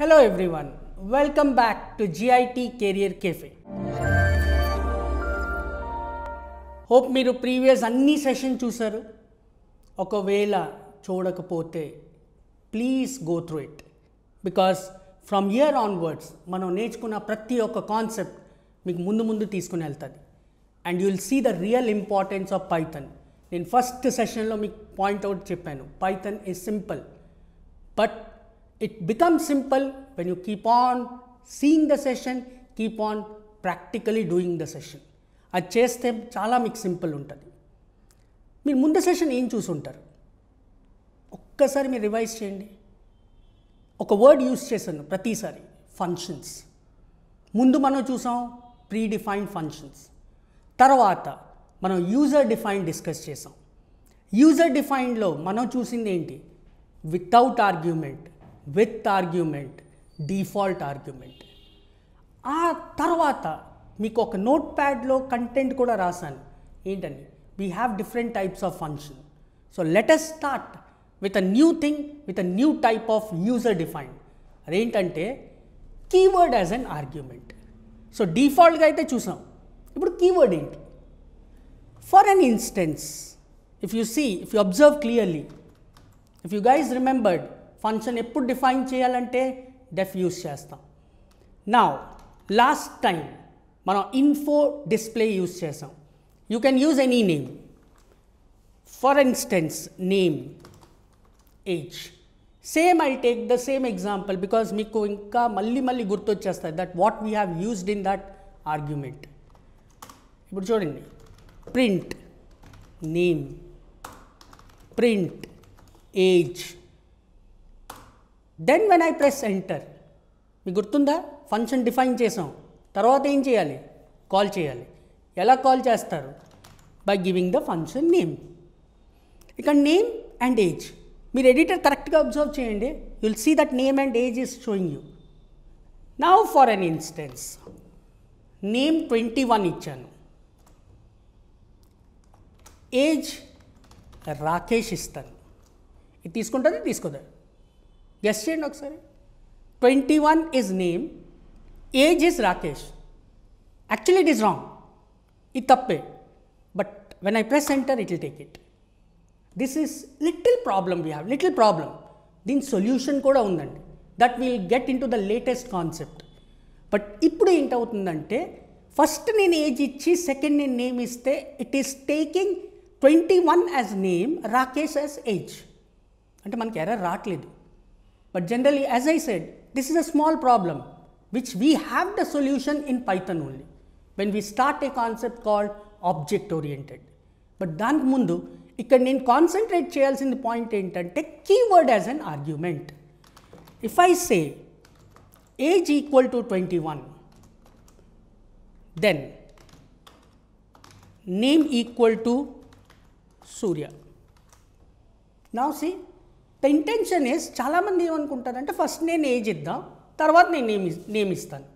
Hello everyone, welcome back to GIT career Cafe. Hope మీరు previous అన్ని session చూసారు ఒకవేళ చూడకపోతే please go through it because from year onwards మనం నేర్చుకున్న ప్రతి ఒక్క కాన్సెప్ట్ మీకు ముందు ముందు తీసుకుని వెళ్తుంది and you'll see the real importance of Python నేను ఫస్ట్ సెషన్లో మీకు పాయింట్అవుట్ చెప్పాను Python is simple but it becomes simple when you keep on seeing the session, keep on practically doing the session అది చేస్తే చాలా మీకు సింపుల్ ఉంటుంది మీరు ముందు సెషన్ ఏం చూసుంటారు ఒక్కసారి మీరు రివైజ్ చేయండి ఒక వర్డ్ యూస్ చేశాను ప్రతిసారి ఫంక్షన్స్ ముందు మనం చూసాం ప్రీ డిఫైన్డ్ ఫంక్షన్స్ తర్వాత మనం యూజర్ డిఫైన్ డిస్కస్ చేసాం యూజర్ డిఫైన్లో మనం చూసింది ఏంటి without argument with argument default argument ఆ తర్వాత మీకు ఒక నోట్ ప్యాడ్లో కంటెంట్ కూడా రాశాను ఏంటని we have different types of function so let's start with a new thing with a new type of user defined అదేంటంటే keyword as an argument so డిఫాల్ట్గా అయితే చూసాం ఇప్పుడు కీవర్డ్ ఏంటి for an instance if you see if you observe clearly if you guys remembered function ఎప్పుడు define చేయాలంటే def use చేస్తాం నా లాస్ట్ టైం మనం ఇన్ఫో డిస్ప్లే యూస్ చేసాం you can use any name for instance name age same I take the same example because మీకు ఇంకా మళ్ళీ మళ్ళీ గుర్తొచ్చేస్తాయి that what we have used in that argument ఇప్పుడు చూడండి print name print age then when I press enter మీకు గుర్తుందా function define చేసాం తర్వాత ఏం చేయాలి కాల్ చేయాలి ఎలా కాల్ చేస్తారు by giving the function name ఇక్కడ నేమ్ అండ్ ఏజ్ మీరు ఎడిటర్ కరెక్ట్గా అబ్జర్వ్ చేయండి you'll see that name and age is showing you now for an instance name twenty one ఇచ్చాను ఏజ్ రాకేష్ ఇస్తాను ఇది తీసుకుంటుంది తీసుకోదా గెస్ట్ చేయండి ఒకసారి twenty one is name age is Rakesh actually it is wrong ఇది తప్పే but when I press enter it will take it this is little problem we have little problem దీని సొల్యూషన్ కూడా ఉందండి that will get into the latest concept but ఇప్పుడు ఏంటవుతుందంటే first నేను age ఇచ్చి second నేను నేమ్ ఇస్తే it is taking twenty one as name Rakesh as age అంటే మనకి ఎర్ర రావట్లేదు But generally, as I said, this is a small problem which we have the solution in Python only when we start a concept called object oriented. But దానికి concentrate ఇక్కడ in the చేయాల్సిన and take keyword as an argument. If I say age equal to 21, then name equal to Surya. Now see the intention as చాలామంది ఏమనుకుంటారంటే first నేను age ఇద్దాం తర్వాత నేను name నియమిస్తాను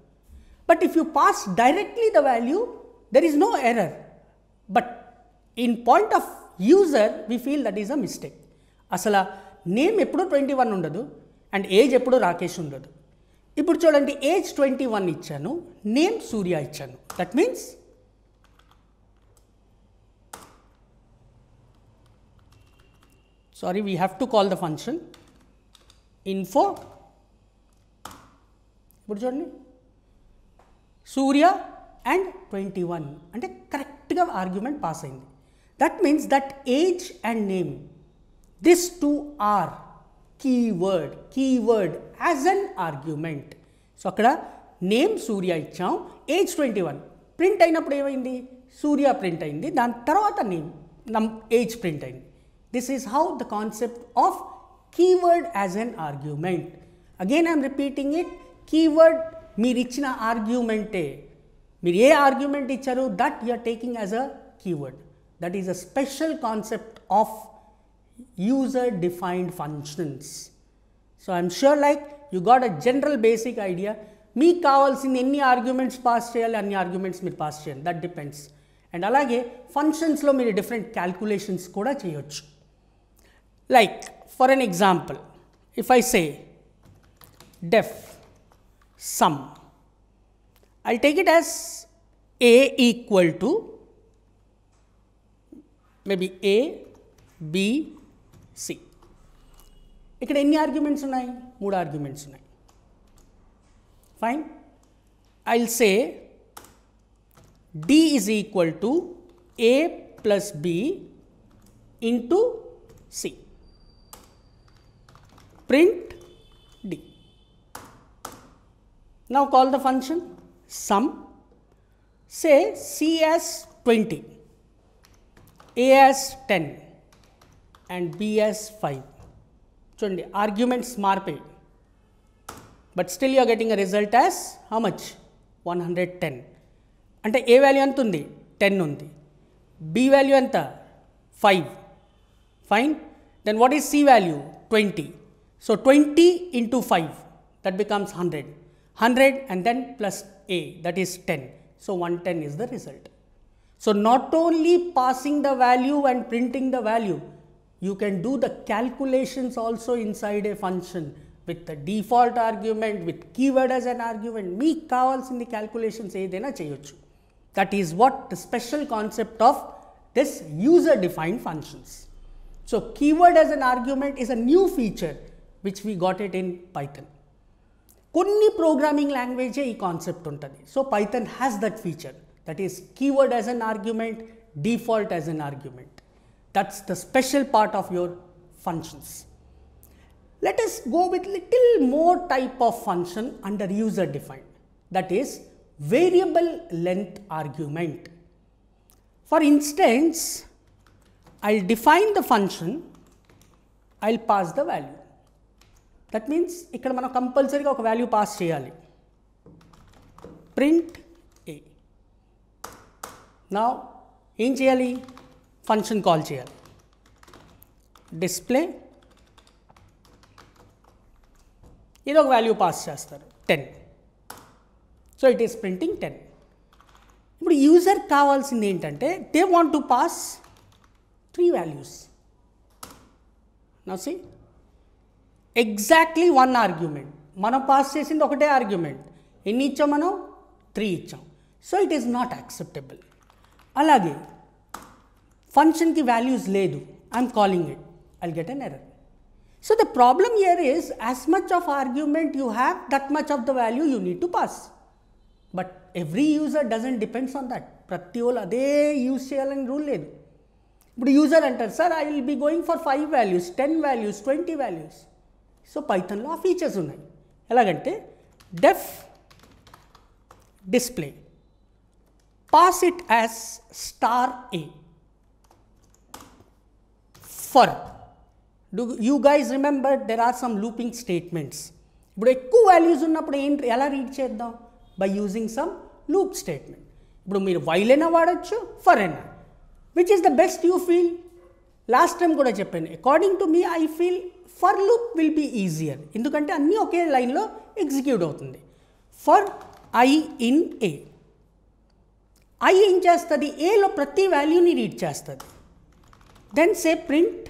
but if you pass directly the value there is no error but in point of user we feel that is a mistake అసలు name ఎప్పుడూ twenty one ఉండదు అండ్ ఏజ్ ఎప్పుడు రాకేష్ ఉండదు ఇప్పుడు చూడండి ఏజ్ ట్వంటీ వన్ ఇచ్చాను నేమ్ సూర్య ఇచ్చాను that means sorry we have to call the function info ఇప్పుడు చూడండి సూర్య అండ్ ట్వంటీ వన్ అంటే కరెక్ట్గా ఆర్గ్యుమెంట్ పాస్ అయింది that means that age and name this two are keyword keyword as an argument so అక్కడ name Surya ఇచ్చాం age twenty one print అయినప్పుడు ఏమైంది సూర్య print అయింది దాని తర్వాత నేమ్ నమ్ ఏజ్ ప్రింట్ అయింది This is how the concept of keyword as an argument. Again, I am repeating it keyword mirichna argumente, Mir argumente argument icharu that you are taking as a keyword. That is a special concept of user defined functions. So, I am sure like you got a general basic idea. Me calls in any arguments pass here, any arguments mir pass here. that depends. And alage functions lo mir different calculations koda chayochu. Like for an example, if I say def sum, I'll take it as A equal to maybe A, B, C. ఇక్కడ ఎన్ని arguments ఉన్నాయి మూడు arguments ఉన్నాయి fine I will say d is equal to a plus b into c print d. Now call the function sum, say c as 20, a as 10 and b as 5. So, the arguments marpe, but still you are getting a result as how much? 110. And a value anth undi? 10 nundi. b value anth? 5. Fine. Then what is c value? 20. So 20 into 5 that becomes 100, 100 and then plus A that is 10. So 110 is the result. So not only passing the value and printing the value, you can do the calculations also inside a function with the default argument, with keyword as an argument, meek kavalsindi calculations edena cheyochu. That is what the special concept of this user defined functions. So keyword as an argument is a new feature which we got it in Python. Kunni programming language e concept untadi. So, Python has that feature that is keyword as an argument, default as an argument. That is the special part of your functions. Let us go with little more type of function under user defined that is variable length argument. For instance, I will define the function, I will pass the value. That means ఇక్కడ మనం కంపల్సరీగా ఒక value pass చేయాలి print a నా ఏం చేయాలి function call చేయాలి display ఇది ఒక వాల్యూ పాస్ చేస్తారు ten so it is printing ten ఇప్పుడు యూజర్ కావాల్సింది ఏంటంటే they want to pass three values నా సి ఎగ్జాక్ట్లీ వన్ ఆర్గ్యుమెంట్ మనం పాస్ చేసింది ఒకటే ఆర్గ్యుమెంట్ ఎన్ని ఇచ్చాం మనం త్రీ ఇచ్చాం so it is not acceptable అలాగే ఫంక్షన్కి వాల్యూస్ లేదు I'm calling it I'll get an error so the problem here is as much of argument you have that much of the value you need to pass but every user doesn't depends on that ప్రతి వాళ్ళు అదే use చేయాలని rule లేదు ఇప్పుడు user అంటారు sir I will be going for five values ten values twenty values so పైథన్లో ఆ features ఉన్నాయి ఎలాగంటే def display pass it as star a for do you guys remember there are some looping statements ఇప్పుడు ఎక్కువ values ఉన్నప్పుడు ఏంటి ఎలా read చేద్దాం by using some loop statement ఇప్పుడు మీరు వైల్ అయినా వాడచ్చు ఫర్ అయినా which is the best you feel last time కూడా చెప్పాను according to me I feel for loop will be easier ఎందుకంటే అన్నీ ఒకే లైన్లో ఎగ్జిక్యూట్ అవుతుంది for i in a i ఏం చేస్తుంది ఏలో ప్రతి వాల్యూని రీడ్ చేస్తుంది దెన్ సే ప్రింట్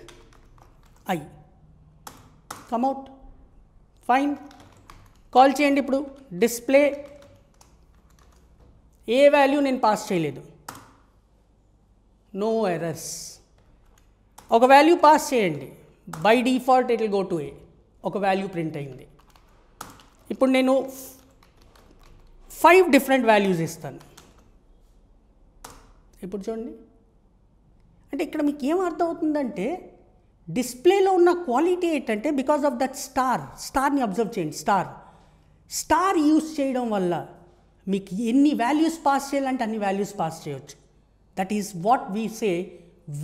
ఐ కమ్అట్ ఫైన్ కాల్ చేయండి ఇప్పుడు డిస్ప్లే ఏ వాల్యూ నేను పాస్ చేయలేదు నో ఎర్రర్స్ ఒక వాల్యూ పాస్ చేయండి by default it will go to a ఒక వాల్యూ ప్రింట్ అయింది ఇప్పుడు నేను ఫైవ్ డిఫరెంట్ వాల్యూస్ ఇస్తాను ఇప్పుడు చూడండి అంటే ఇక్కడ మీకు ఏం అర్థమవుతుందంటే డిస్ప్లేలో ఉన్న క్వాలిటీ ఏంటంటే బికాస్ ఆఫ్ దట్ స్టార్ స్టార్ని అబ్జర్వ్ చేయండి స్టార్ స్టార్ యూస్ చేయడం వల్ల మీకు ఎన్ని వాల్యూస్ పాస్ చేయాలంటే అన్ని వాల్యూస్ పాస్ చేయొచ్చు that is what we say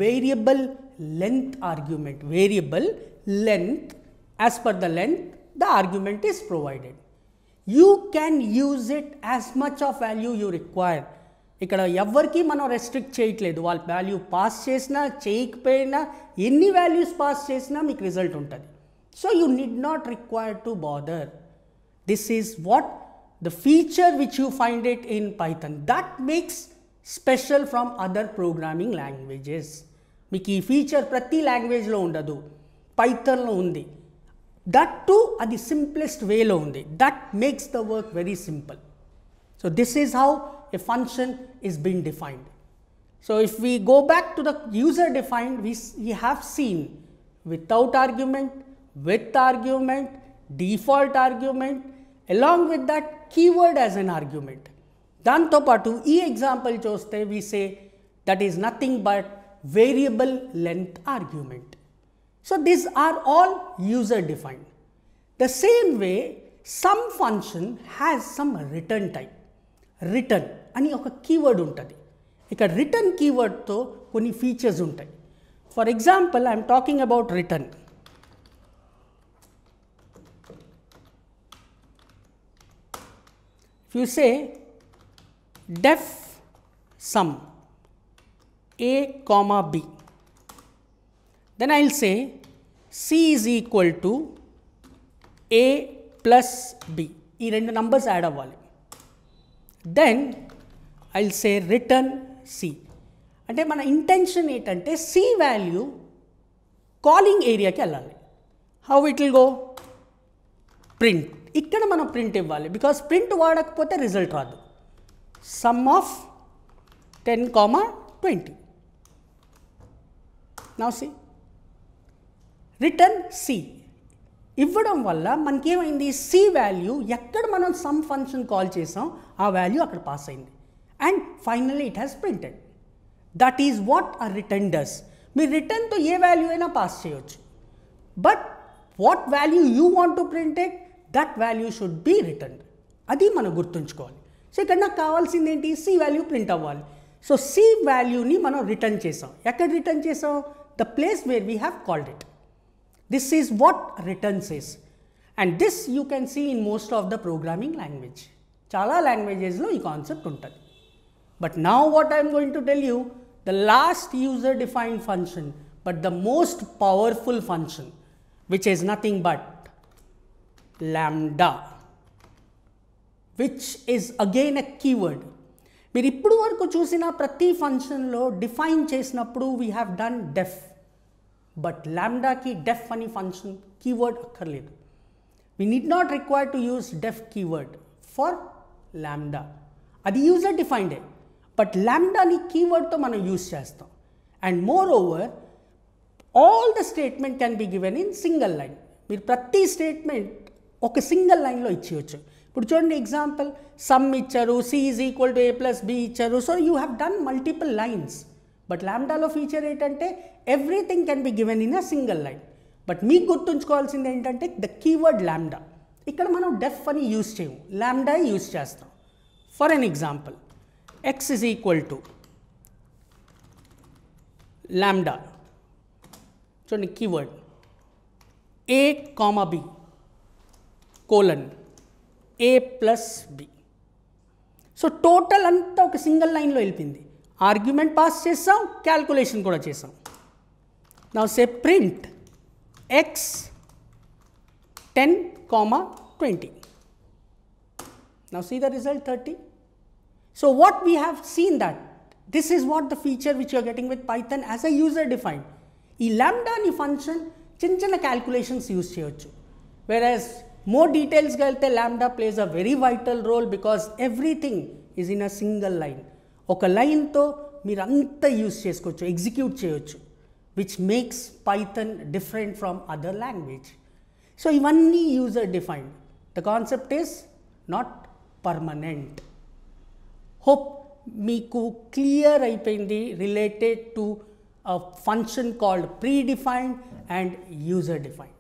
variable length argument variable length as per the length the argument is provided. You can use it as much of value you require. ఇక్కడ ఎవరికి మనం restrict చేయట్లేదు వాళ్ళ value pass చేసినా చేయకపోయినా ఎన్ని values pass చేసినా మీకు రిజల్ట్ ఉంటుంది so you need not require to bother this is what the feature which you find it in Python that makes special from other programming languages మీకు ఈ ఫీచర్ ప్రతి లాంగ్వేజ్లో ఉండదు పైథన్లో ఉంది దట్ టు అది సింప్లెస్ట్ వేలో ఉంది that makes the work very simple so this is how a function is been defined so if we go back to the user defined we we have seen without argument, with argument, default argument, along with that keyword as an argument. దాంతోపాటు ఈ example చూస్తే we say that is nothing but variable length argument. So, these are all user defined. The same way some function has some return type, return అని keyword keyword return keyword return కీవర్డ్తో కొన్ని features ఉంటాయి for example I'm talking about return if you say def sum a comma b. Then I will say c is equal to a plus B. render numbers add a Then I will say return c. అంటే మన intention C C Calling area ఏరియాకి వెళ్ళాలి How it'll go? Print. ఇక్కడ మనం print ఇవ్వాలి because print వాడకపోతే result రాదు Sum of 10, comma, 20. Now C return C ఇవ్వడం వల్ల మనకేమైంది సి వాల్యూ ఎక్కడ మనం సమ్ ఫంక్షన్ కాల్ చేసాం ఆ వాల్యూ అక్కడ పాస్ అయింది and finally it has printed that is what ah return does మీరు రిటర్న్తో ఏ వాల్యూ అయినా పాస్ చేయొచ్చు but what value you want to printed that value should be return అది మనం గుర్తుంచుకోవాలి సో ఇక్కడ నాకు కావాల్సింది ఏంటి సి వాల్యూ ప్రింట్ అవ్వాలి సో సి వాల్యూని మనం రిటర్న్ చేసాం ఎక్కడ రిటర్న్ చేసాం the place where we have called it. This is what returns is, and this you can see in most of the programming language. Chala languages lo no concept untadi. But now what I am going to tell you the last user defined function but the most powerful function which is nothing but lambda which is again a keyword ఇప్పుడు మనం చూసిన ప్రతి function లో define చేసినప్పుడు we have done def but lambda కి def అని function keyword అక్కర్లేదు we need not required to use def keyword for lambda అది యూజర్ డిఫైన్డ్ ఏ బట్ లాండా ని కీవర్డ్ తో మనం యూస్ చేస్తాం and moreover all the statement can be given in single line మీరు ప్రతి స్టేట్మెంట్ ఒక సింగిల్ లైన్ లో ఇచ్చేయొచ్చు బట్ చూడండి एग्जांपल సమ్ ఇచ్చారు c = a + b ఇచ్చారు so you have done multiple lines but lambda of feature ఏంటంటే everything can be given in a single line but మీకు గుర్తుంచుకోవాల్సింది ఏంటంటే ది కీవర్డ్ లాండా ఇక్కడ మనం డెఫ్ అని యూస్ చేయము లాండా యూస్ చేస్తాం for an example x = lambda చూడండి keyword a, b colon a plus b so total అంతా ఒక సింగిల్ లైన్లో వెళ్ళింది ఆర్గ్యుమెంట్ పాస్ చేసాం క్యాల్కులేషన్ కూడా చేసాం నా say print x ten comma twenty నా see the result thirty so what we have seen that this is what the feature which you are getting with Python as a user defined. ఈ lambda అని function చిన్న చిన్న calculations use చేయొచ్చు వెరాజ్ more details galte lambda plays a very vital role because everything is in a single line oka line to miranta use chesukochu execute cheyochu which makes python different from other language so ivanni user defined the concept is not permanent hope meeku clear aipindi related to a function called predefined and user defined